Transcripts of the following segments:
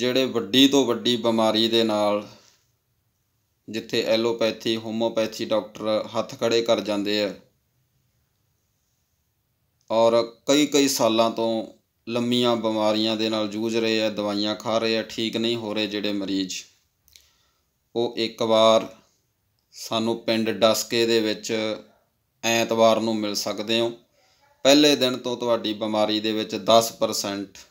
ਜਿਹੜੇ ਵੱਡੀ ਤੋਂ ਵੱਡੀ ਬਿਮਾਰੀ ਦੇ ਨਾਲ ਜਿੱਥੇ ਐਲੋਪੈਥੀ ਹੋਮੋਪੈਥੀ ਡਾਕਟਰ ਹੱਥ ਖੜੇ ਕਰ ਜਾਂਦੇ ਆ ਔਰ ਕਈ ਕਈ ਸਾਲਾਂ ਤੋਂ ਲੰਮੀਆਂ ਬਿਮਾਰੀਆਂ ਦੇ ਨਾਲ ਜੂਝ ਰਹੇ ਆ ਦਵਾਈਆਂ ਖਾ ਰਹੇ ਆ ਠੀਕ ਨਹੀਂ ਹੋ ਰਹੇ ਜਿਹੜੇ ਮਰੀਜ਼ ਉਹ ਇੱਕ ਵਾਰ ਸਾਨੂੰ ਪਿੰਡ ਡਸਕੇ ਦੇ ਵਿੱਚ ਐਤਵਾਰ ਨੂੰ ਮਿਲ ਸਕਦੇ ਹੋ ਪਹਿਲੇ ਦਿਨ ਤੋਂ ਤੁਹਾਡੀ ਬਿਮਾਰੀ ਦੇ ਵਿੱਚ 10%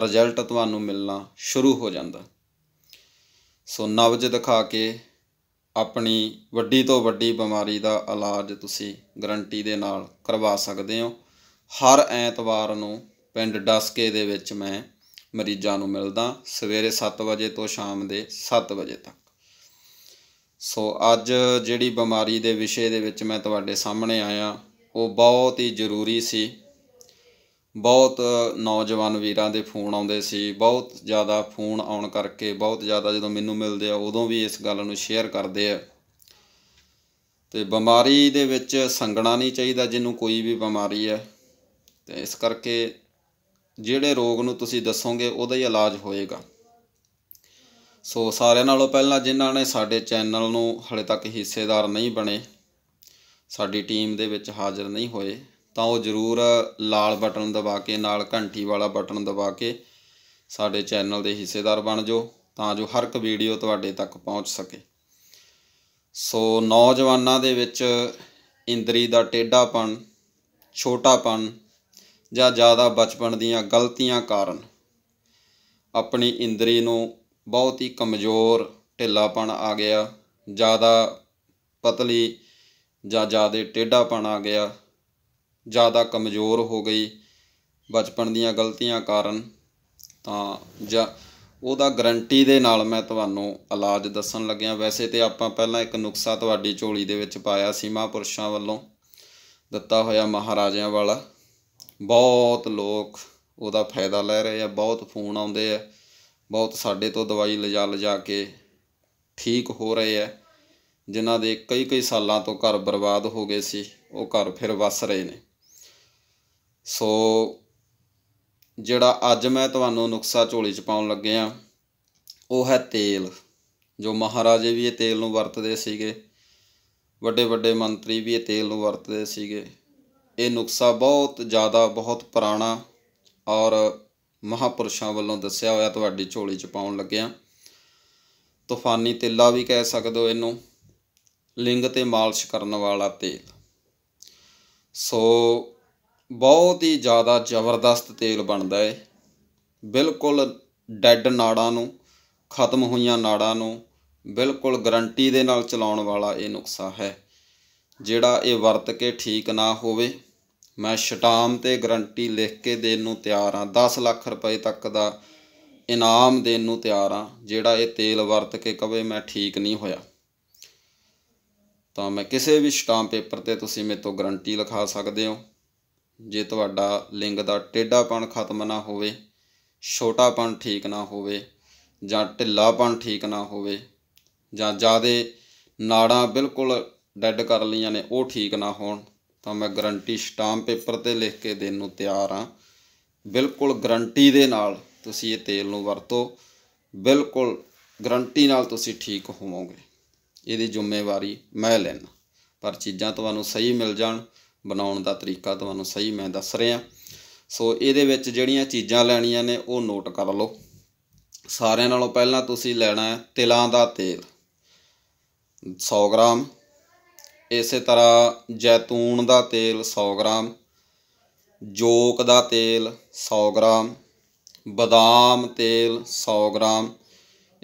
ਰਿਜ਼ਲਟ ਤੁਹਾਨੂੰ ਮਿਲਣਾ ਸ਼ੁਰੂ ਹੋ ਜਾਂਦਾ ਸੋ ਨਵਜ ਦਿਖਾ ਕੇ ਆਪਣੀ ਵੱਡੀ ਤੋਂ ਵੱਡੀ ਬਿਮਾਰੀ ਦਾ ਇਲਾਜ ਤੁਸੀਂ ਗਰੰਟੀ ਦੇ ਨਾਲ ਕਰਵਾ ਸਕਦੇ ਹੋ ਹਰ ਐਤਵਾਰ ਨੂੰ ਪਿੰਡ ਡਸਕੇ ਦੇ ਵਿੱਚ ਮੈਂ ਮਰੀਜ਼ਾਂ ਨੂੰ ਮਿਲਦਾ ਸਵੇਰੇ 7 ਵਜੇ ਤੋਂ ਸ਼ਾਮ ਦੇ 7 ਵਜੇ ਤੱਕ ਸੋ ਅੱਜ ਜਿਹੜੀ ਬਿਮਾਰੀ ਦੇ ਵਿਸ਼ੇ ਦੇ ਵਿੱਚ ਮੈਂ ਤੁਹਾਡੇ ਸਾਹਮਣੇ ਆਇਆ ਉਹ ਬਹੁਤ ਹੀ ਜ਼ਰੂਰੀ ਸੀ ਬਹੁਤ ਨੌਜਵਾਨ ਵੀਰਾਂ ਦੇ ਫੋਨ ਆਉਂਦੇ ਸੀ ਬਹੁਤ ਜ਼ਿਆਦਾ ਫੋਨ ਆਉਣ ਕਰਕੇ ਬਹੁਤ ਜ਼ਿਆਦਾ ਜਦੋਂ ਮੈਨੂੰ ਮਿਲਦੇ ਆ ਉਦੋਂ ਵੀ ਇਸ ਗੱਲ ਨੂੰ ਸ਼ੇਅਰ ਕਰਦੇ ਆ ਤੇ ਬਿਮਾਰੀ ਦੇ ਵਿੱਚ ਸੰਗਣਾ ਨਹੀਂ ਚਾਹੀਦਾ ਜਿਹਨੂੰ ਕੋਈ ਵੀ ਬਿਮਾਰੀ ਹੈ ਤੇ ਇਸ ਕਰਕੇ ਜਿਹੜੇ ਰੋਗ ਨੂੰ ਤੁਸੀਂ ਦੱਸੋਗੇ ਉਹਦਾ ਹੀ ਇਲਾਜ ਹੋਏਗਾ ਸੋ ਸਾਰਿਆਂ ਨਾਲੋਂ ਪਹਿਲਾਂ ਜਿਨ੍ਹਾਂ ਨੇ ਸਾਡੇ ਚੈਨਲ ਨੂੰ ਹਲੇ ਤੱਕ ਹਿੱਸੇਦਾਰ ਨਹੀਂ ਬਣੇ ਸਾਡੀ ਟੀਮ ਦੇ ਵਿੱਚ ਹਾਜ਼ਰ ਨਹੀਂ ਹੋਏ ਤਾਂ ਉਹ ਜ਼ਰੂਰ ਲਾਲ ਬਟਨ ਦਬਾ ਕੇ ਨਾਲ ਘੰਟੀ ਵਾਲਾ ਬਟਨ ਦਬਾ ਕੇ ਸਾਡੇ ਚੈਨਲ ਦੇ ਹਿੱਸੇਦਾਰ ਬਣ ਜਾਓ ਤਾਂ ਜੋ ਹਰ ਇੱਕ ਵੀਡੀਓ ਤੁਹਾਡੇ ਤੱਕ ਪਹੁੰਚ ਸਕੇ ਸੋ ਨੌਜਵਾਨਾਂ ਦੇ ਵਿੱਚ ਇੰਦਰੀ ਦਾ ਟੇਡਾਪਣ ਛੋਟਾਪਣ ਜਾਂ ਜ਼ਿਆਦਾ ਬਚਪਨ ਦੀਆਂ ਗਲਤੀਆਂ ਕਾਰਨ ਆਪਣੀ ਇੰਦਰੀ ਨੂੰ ਬਹੁਤ ਹੀ ਕਮਜ਼ੋਰ ਢਿੱਲਾਪਣ ਆ ਗਿਆ ਜ਼ਿਆਦਾ ਪਤਲੀ ਜਾਂ ਜ਼ਿਆਦਾ ਟੇਡਾਪਣ ਆ ਗਿਆ ਜ਼ਿਆਦਾ ਕਮਜ਼ੋਰ ਹੋ ਗਈ ਬਚਪਨ ਦੀਆਂ ਗਲਤੀਆਂ ਕਾਰਨ ਤਾਂ ਜਾਂ ਉਹਦਾ ਗਰੰਟੀ ਦੇ ਨਾਲ ਮੈਂ ਤੁਹਾਨੂੰ ਇਲਾਜ ਦੱਸਣ ਲੱਗਿਆ ਵੈਸੇ ਤੇ ਆਪਾਂ ਪਹਿਲਾਂ ਇੱਕ ਨੁਕਸਾ ਤੁਹਾਡੀ ਝੋਲੀ ਦੇ ਵਿੱਚ ਪਾਇਆ ਸੀ ਮਹਾਪੁਰਸ਼ਾਂ ਵੱਲੋਂ ਦਿੱਤਾ ਹੋਇਆ ਮਹਾਰਾਜਿਆਂ ਵਾਲਾ ਬਹੁਤ ਲੋਕ ਉਹਦਾ ਫਾਇਦਾ ਲੈ ਰਹੇ ਆ ਬਹੁਤ ਫੋਨ ਆਉਂਦੇ ਆ ਬਹੁਤ ਸਾਡੇ ਤੋਂ ਦਵਾਈ ਲਿਜਾ ਲਿਜਾ ਕੇ ਠੀਕ ਹੋ ਰਹੇ ਆ ਜਿਨ੍ਹਾਂ ਦੇ ਕਈ ਕਈ ਸਾਲਾਂ ਤੋਂ ਘਰ ਬਰਬਾਦ ਹੋ ਗਏ ਸੀ ਉਹ ਘਰ ਫਿਰ ਵਸ ਰਹੇ ਨੇ ਸੋ ਜਿਹੜਾ ਅੱਜ ਮੈਂ ਤੁਹਾਨੂੰ ਨੁਕਸਾ ਝੋਲੀ 'ਚ ਪਾਉਣ ਲੱਗੇ ਆ ਉਹ ਹੈ ਤੇਲ ਜੋ ਮਹਾਰਾਜੇ ਵੀ ਇਹ ਤੇਲ ਨੂੰ ਵਰਤਦੇ ਸੀਗੇ ਵੱਡੇ ਵੱਡੇ ਮੰਤਰੀ ਵੀ ਇਹ ਤੇਲ ਨੂੰ ਵਰਤਦੇ ਸੀਗੇ ਇਹ ਨੁਕਸਾ ਬਹੁਤ ਜ਼ਿਆਦਾ ਬਹੁਤ ਪੁਰਾਣਾ ਔਰ ਮਹਾਪੁਰਸ਼ਾਂ ਵੱਲੋਂ ਦੱਸਿਆ ਹੋਇਆ ਤੁਹਾਡੀ ਝੋਲੀ 'ਚ ਪਾਉਣ ਲੱਗਿਆ ਤੂਫਾਨੀ ਤੇਲਾ ਵੀ ਕਹਿ ਸਕਦੇ ਹੋ ਇਹਨੂੰ ਲਿੰਗ ਤੇ ਮਾਲਿਸ਼ ਕਰਨ ਵਾਲਾ ਤੇਲ ਸੋ ਬਹੁਤ ਹੀ ਜ਼ਿਆਦਾ ਜ਼ਬਰਦਸਤ ਤੇਲ ਬਣਦਾ ਹੈ ਬਿਲਕੁਲ ਡੈੱਡ ਨਾੜਾਂ ਨੂੰ ਖਤਮ ਹੋਈਆਂ ਨਾੜਾਂ ਨੂੰ ਬਿਲਕੁਲ ਗਰੰਟੀ ਦੇ ਨਾਲ ਚਲਾਉਣ ਵਾਲਾ ਇਹ ਨੁਕਸਾ ਹੈ ਜਿਹੜਾ ਇਹ ਵਰਤ ਕੇ ਠੀਕ ਨਾ ਹੋਵੇ ਮੈਂ ਸ਼ਟਾਮ ਤੇ ਗਰੰਟੀ ਲਿਖ ਕੇ ਦੇਣ ਨੂੰ ਤਿਆਰ ਹਾਂ 10 ਲੱਖ ਰੁਪਏ ਤੱਕ ਦਾ ਇਨਾਮ ਦੇਣ ਨੂੰ ਤਿਆਰ ਹਾਂ ਜਿਹੜਾ ਇਹ ਤੇਲ ਵਰਤ ਕੇ ਕਵੇ ਮੈਂ ਠੀਕ ਨਹੀਂ ਹੋਇਆ ਤਾਂ ਮੈਂ ਕਿਸੇ ਵੀ ਸ਼ਟਾਮ ਪੇਪਰ ਤੇ ਤੁਸੀਂ ਮੇਰੇ ਤੋਂ ਗਰੰਟੀ ਲਿਖਾ ਸਕਦੇ ਹੋ ਜੇ ਤੁਹਾਡਾ ਲਿੰਗ ਦਾ ਟੇਡਾਪਣ ਖਤਮ ਨਾ ਹੋਵੇ ਛੋਟਾਪਣ ਠੀਕ ਨਾ ਹੋਵੇ ਜਾਂ ਢਿੱਲਾਪਣ ਠੀਕ ਨਾ ਹੋਵੇ ਜਾਂ ਜਿਆਦੇ ਨਾੜਾਂ ਬਿਲਕੁਲ ਡੈੱਡ ਕਰ ਲਈਆਂ ਨੇ ਉਹ ਠੀਕ ਨਾ ਹੋਣ ਤਾਂ ਮੈਂ ਗਰੰਟੀ ਸਟਾਮ ਪੇਪਰ ਤੇ ਲਿਖ ਕੇ ਦੇਣ ਨੂੰ ਤਿਆਰ ਆ ਬਿਲਕੁਲ ਗਰੰਟੀ ਦੇ ਨਾਲ ਤੁਸੀਂ ਇਹ ਤੇਲ ਨੂੰ ਵਰਤੋ ਬਿਲਕੁਲ ਗਰੰਟੀ ਨਾਲ ਤੁਸੀਂ ਠੀਕ ਹੋਵੋਗੇ ਇਹਦੀ ਜ਼ਿੰਮੇਵਾਰੀ ਮੈਂ ਲੈਣਾ ਪਰ ਚੀਜ਼ਾਂ ਤੁਹਾਨੂੰ ਸਹੀ ਮਿਲ ਜਾਣ ਬਣਾਉਣ ਦਾ ਤਰੀਕਾ ਤੁਹਾਨੂੰ ਸਹੀ ਮੈਂ ਦੱਸ ਰਿਹਾ ਸੋ ਇਹਦੇ ਵਿੱਚ ਜਿਹੜੀਆਂ ਚੀਜ਼ਾਂ ਲੈਣੀਆਂ ਨੇ ਉਹ ਨੋਟ ਕਰ ਲਓ ਸਾਰਿਆਂ ਨਾਲੋਂ ਪਹਿਲਾਂ ਤੁਸੀਂ ਲੈਣਾ ਹੈ ਤਿਲਾਂ ਦਾ ਤੇਲ 100 ਗ੍ਰਾਮ ਇਸੇ ਤਰ੍ਹਾਂ ਜੈਤੂਨ ਦਾ ਤੇਲ 100 ਗ੍ਰਾਮ ਜੋਕ ਦਾ ਤੇਲ 100 ਗ੍ਰਾਮ ਬਦਾਮ ਤੇਲ 100 ਗ੍ਰਾਮ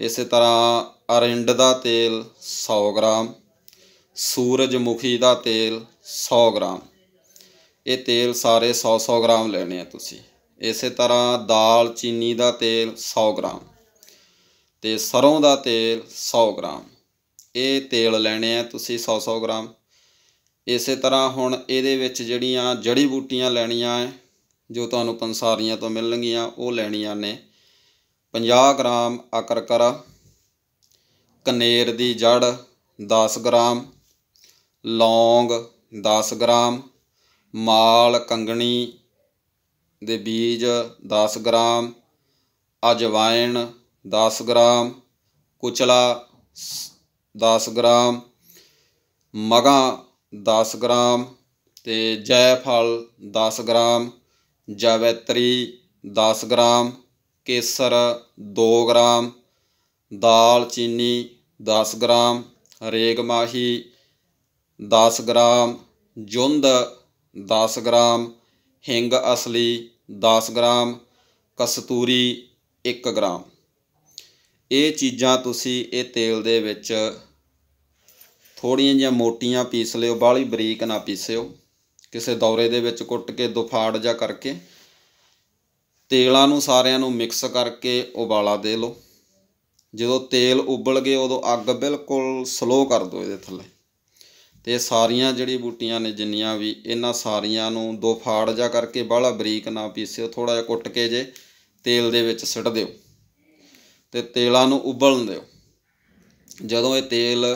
ਇਸੇ ਤਰ੍ਹਾਂ ਅਰਿੰਡ ਦਾ ਤੇਲ 100 ਗ੍ਰਾਮ ਸੂਰਜਮੁਖੀ ਦਾ ਤੇਲ 100 ਗ੍ਰਾਮ ਇਹ ਤੇਲ ਸਾਰੇ 100-100 ਗ੍ਰਾਮ ਲੈਣੇ ਆ ਤੁਸੀਂ ਇਸੇ ਤਰ੍ਹਾਂ ਦਾਲ ਚੀਨੀ ਦਾ ਤੇਲ 100 ਗ੍ਰਾਮ ਤੇ ਸਰੋਂ ਦਾ ਤੇਲ 100 ਗ੍ਰਾਮ ਇਹ ਤੇਲ ਲੈਣੇ ਆ ਤੁਸੀਂ 100-100 ਗ੍ਰਾਮ ਇਸੇ ਤਰ੍ਹਾਂ ਹੁਣ ਇਹਦੇ ਵਿੱਚ ਜਿਹੜੀਆਂ ਜੜੀ ਬੂਟੀਆਂ ਲੈਣੀਆਂ ਆ ਜੋ ਤੁਹਾਨੂੰ ਪੰਸਾਰੀਆਂ ਤੋਂ ਮਿਲਣਗੀਆਂ ਉਹ ਲੈਣੀਆਂ ਨੇ 50 ਗ੍ਰਾਮ ਅਕਰਕਰਾ ਕਨੇਰ ਦੀ ਜੜ 10 ਗ੍ਰਾਮ ਲੌਂਗ 10 ਗ੍ਰਾਮ ਮਾਲ ਕੰਗਣੀ ਦੇ ਬੀਜ 10 ਗ੍ਰਾਮ ਅਜਵਾਇਣ 10 ਗ੍ਰਾਮ ਕੁਚਲਾ 10 ਗ੍ਰਾਮ ਮਗਾ 10 ਗ੍ਰਾਮ ਤੇ ਜੈਫਲ 10 ਗ੍ਰਾਮ ਜਵੈਤਰੀ 10 ਗ੍ਰਾਮ ਕੇਸਰ 2 ਗ੍ਰਾਮ ਦਾਲ ਚੀਨੀ 10 ਗ੍ਰਾਮ ਰੇਗਮਾਹੀ 10 ਗ੍ਰਾਮ ਜੁੰਦ 10 ਗ੍ਰਾਮ ਹਿੰਗ ਅਸਲੀ 10 ਗ੍ਰਾਮ ਕਸਤੂਰੀ 1 ਗ੍ਰਾਮ ਇਹ ਚੀਜ਼ਾਂ ਤੁਸੀਂ ਇਹ ਤੇਲ ਦੇ ਵਿੱਚ ਥੋੜੀਆਂ ਜਿਹੀਆਂ ਮੋਟੀਆਂ ਪੀਸ ਲਿਓ ਬਾਲੀ ਬਰੀਕ ਨਾ ਪੀਸਿਓ ਕਿਸੇ ਦੌਰੇ ਦੇ ਵਿੱਚ ਕੁੱਟ ਕੇ ਦੁਫਾੜ ਜਾ ਕਰਕੇ ਤੇਲਾਂ ਨੂੰ ਸਾਰਿਆਂ ਨੂੰ ਮਿਕਸ ਕਰਕੇ ਉਬਾਲਾ ਦੇ ਲਓ ਜਦੋਂ ਤੇਲ ਉਬਲ ਗਏ ਉਦੋਂ ਅੱਗ ਬਿਲਕੁਲ ਸਲੋ ਕਰ ਦਿਓ ਇਹਦੇ ਥੱਲੇ ਇਹ ਸਾਰੀਆਂ ਜਿਹੜੀ ਬੂਟੀਆਂ ਨੇ ਜਿੰਨੀਆਂ ਵੀ ਇਹਨਾਂ ਸਾਰੀਆਂ ਨੂੰ ਦੋ ਫਾੜ ਜਾ ਕਰਕੇ ਬਾਹਲਾ ਬਰੀਕ ਨਾ ਪੀਸਿਓ ਥੋੜਾ ਜਿਹਾ ਕੁੱਟ ਕੇ ਜੇ ਤੇਲ ਦੇ ਵਿੱਚ ਸਿੱਟ ਦਿਓ ਤੇ ਤੇਲਾਂ ਨੂੰ ਉਬਲਣ ਦਿਓ ਜਦੋਂ ਇਹ ਤੇਲ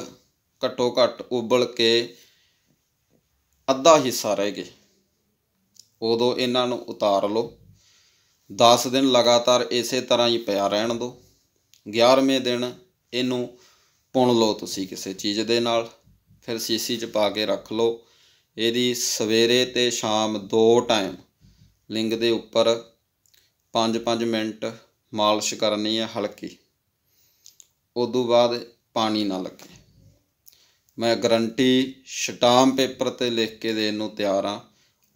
ਘੱਟੋ ਘੱਟ ਉਬਲ ਕੇ ਅੱਧਾ ਹਿੱਸਾ ਰਹਿ ਗਏ ਉਦੋਂ ਇਹਨਾਂ ਨੂੰ ਉਤਾਰ ਲਓ 10 ਦਿਨ ਲਗਾਤਾਰ ਇਸੇ ਤਰ੍ਹਾਂ ਹੀ ਪਿਆ ਰਹਿਣ ਦਿਓ 11ਵੇਂ ਦਿਨ ਇਹਨੂੰ ਪੁਣ ਲਓ ਤੁਸੀਂ ਕਿਸੇ ਚੀਜ਼ ਦੇ ਨਾਲ ਫਿਰ ਸੀਸੀ 'ਚ ਪਾ ਕੇ ਰੱਖ ਲਓ ਇਹਦੀ ਸਵੇਰੇ ਤੇ ਸ਼ਾਮ ਦੋ ਟਾਈਮ ਲਿੰਗ ਦੇ ਉੱਪਰ 5-5 ਮਿੰਟ ਮਾਲਿਸ਼ ਕਰਨੀ ਹੈ ਹਲਕੀ ਉਦੋਂ ਬਾਅਦ ਪਾਣੀ ਨਾ ਲੱਗੇ ਮੈਂ ਗਰੰਟੀ ਸ਼ਟਾਮ ਪੇਪਰ ਤੇ ਲਿਖ ਕੇ ਦੇਣ ਨੂੰ ਤਿਆਰ ਆ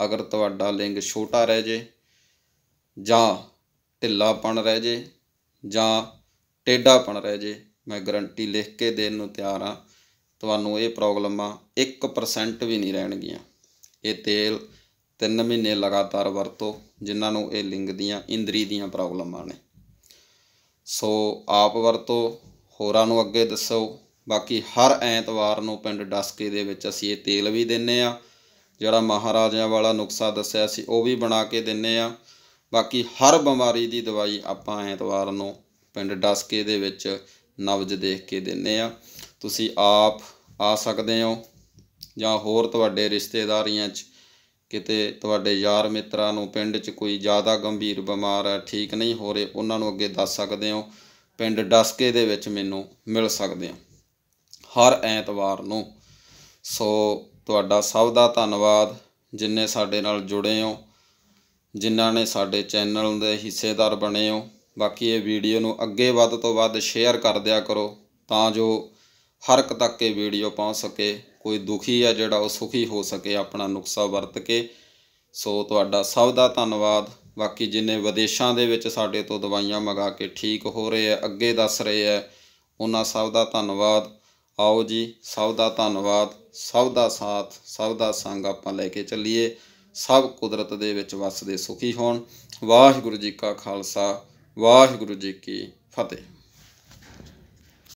ਅਗਰ ਤੁਹਾਡਾ ਲਿੰਗ ਛੋਟਾ ਰਹਿ ਜੇ ਜਾਂ ਢਿੱਲਾਪਣ ਰਹਿ ਜੇ ਜਾਂ ਟੇਢਾਪਣ ਰਹਿ ਜੇ ਮੈਂ ਗਰੰਟੀ ਲਿਖ ਕੇ ਦੇਣ ਨੂੰ ਤਿਆਰ ਆ ਤੁਹਾਨੂੰ ਇਹ ਪ੍ਰੋਬਲਮਾਂ 1% ਵੀ ਨਹੀਂ ਰਹਿਣਗੀਆਂ ਇਹ ਤੇਲ 3 ਮਹੀਨੇ ਲਗਾਤਾਰ ਵਰਤੋ ਜਿਨ੍ਹਾਂ ਨੂੰ ਇਹ ਲਿੰਗ ਦੀਆਂ ਇੰਦਰੀ ਦੀਆਂ ਪ੍ਰੋਬਲਮਾਂ ਨੇ ਸੋ ਆਪ ਵਰਤੋ ਹੋਰਾਂ ਨੂੰ ਅੱਗੇ ਦੱਸੋ ਬਾਕੀ ਹਰ ਐਤਵਾਰ ਨੂੰ ਪਿੰਡ ਡਸਕੇ ਦੇ ਵਿੱਚ ਅਸੀਂ ਇਹ ਤੇਲ ਵੀ ਦਿੰਨੇ ਆ ਜਿਹੜਾ ਮਹਾਰਾਜਿਆਂ ਵਾਲਾ ਨੁਕਸਾ ਦੱਸਿਆ ਸੀ ਉਹ ਵੀ ਬਣਾ ਕੇ ਦਿੰਨੇ ਆ ਬਾਕੀ ਹਰ ਬਿਮਾਰੀ ਦੀ ਦਵਾਈ ਆਪਾਂ ਐਤਵਾਰ ਨੂੰ ਪਿੰਡ ਡਸਕੇ ਦੇ ਵਿੱਚ ਨਵਜ ਦੇਖ ਕੇ ਦਿੰਨੇ ਆ ਤੁਸੀਂ ਆਪ ਆ ਸਕਦੇ ਹੋ ਜਾਂ ਹੋਰ ਤੁਹਾਡੇ ਰਿਸ਼ਤੇਦਾਰੀਆਂ 'ਚ ਕਿਤੇ ਤੁਹਾਡੇ ਯਾਰ ਮਿੱਤਰਾਂ ਨੂੰ ਪਿੰਡ 'ਚ ਕੋਈ ਜ਼ਿਆਦਾ ਗੰਭੀਰ ਬਿਮਾਰ ਹੈ ਠੀਕ ਨਹੀਂ ਹੋ ਰਹੇ ਉਹਨਾਂ ਨੂੰ ਅੱਗੇ ਦੱਸ ਸਕਦੇ ਹੋ ਪਿੰਡ ਡਸਕੇ ਦੇ ਵਿੱਚ ਮੈਨੂੰ ਮਿਲ ਸਕਦੇ ਹੋ ਹਰ ਐਤਵਾਰ ਨੂੰ ਸੋ ਤੁਹਾਡਾ ਸਭ ਦਾ ਧੰਨਵਾਦ ਜਿਨਨੇ ਸਾਡੇ ਨਾਲ ਜੁੜੇ ਹੋ ਜਿਨ੍ਹਾਂ ਨੇ ਸਾਡੇ ਚੈਨਲ ਦੇ ਹਿੱਸੇਦਾਰ ਬਣੇ ਹੋ ਬਾਕੀ ਇਹ ਵੀਡੀਓ ਨੂੰ ਅੱਗੇ ਵੱਧ ਤੋਂ ਵੱਧ ਸ਼ੇਅਰ ਕਰ ਦਿਆ ਕਰੋ ਤਾਂ ਜੋ ਹਰ ਇੱਕ ਤੱਕ ਇਹ ਵੀਡੀਓ ਪਹੁੰਚ ਸਕੇ ਕੋਈ ਦੁਖੀ ਆ ਜਿਹੜਾ ਉਹ ਸੁਖੀ ਹੋ ਸਕੇ ਆਪਣਾ ਨੁਕਸਾ ਵਰਤ ਕੇ ਸੋ ਤੁਹਾਡਾ ਸਭ ਦਾ ਧੰਨਵਾਦ ਬਾਕੀ ਜਿੰਨੇ ਵਿਦੇਸ਼ਾਂ ਦੇ ਵਿੱਚ ਸਾਡੇ ਤੋਂ ਦਵਾਈਆਂ ਮੰਗਾ ਕੇ ਠੀਕ ਹੋ ਰਹੇ ਆ ਅੱਗੇ ਦੱਸ ਰਹੇ ਆ ਉਹਨਾਂ ਸਭ ਦਾ ਧੰਨਵਾਦ ਆਓ ਜੀ ਸਭ ਦਾ ਧੰਨਵਾਦ ਸਭ ਦਾ ਸਾਥ ਸਭ ਦਾ ਸੰਗ ਆਪਾਂ ਲੈ ਕੇ ਚੱਲੀਏ ਸਭ ਕੁਦਰਤ ਦੇ ਵਿੱਚ ਵਸਦੇ ਸੁਖੀ ਹੋਣ ਵਾਹਿਗੁਰੂ ਜੀ ਕਾ ਖਾਲਸਾ ਵਾਹਿਗੁਰੂ ਜੀ ਕੀ ਫਤਿਹ